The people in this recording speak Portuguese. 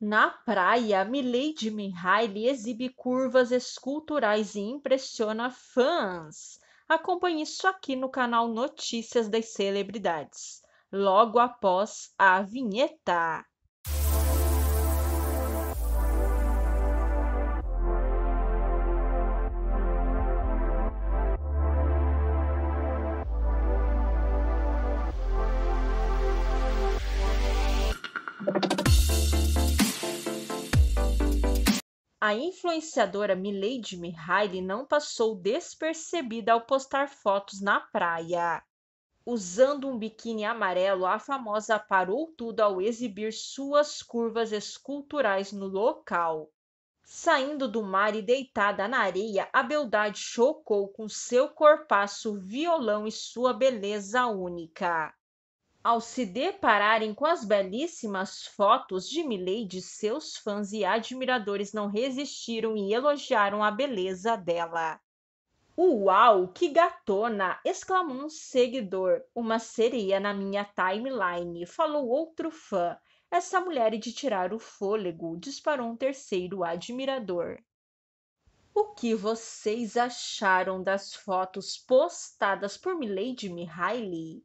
Na praia, Milady Mihaly exibe curvas esculturais e impressiona fãs. Acompanhe isso aqui no canal Notícias das Celebridades, logo após a vinheta. A influenciadora Milady Mihaly não passou despercebida ao postar fotos na praia. Usando um biquíni amarelo, a famosa parou tudo ao exibir suas curvas esculturais no local. Saindo do mar e deitada na areia, a beldade chocou com seu corpaço violão e sua beleza única ao se depararem com as belíssimas fotos de Milady, seus fãs e admiradores não resistiram e elogiaram a beleza dela. Uau, que gatona! exclamou um seguidor. Uma sereia na minha timeline, falou outro fã. Essa mulher é de tirar o fôlego, disparou um terceiro admirador. O que vocês acharam das fotos postadas por Milady Mihaly?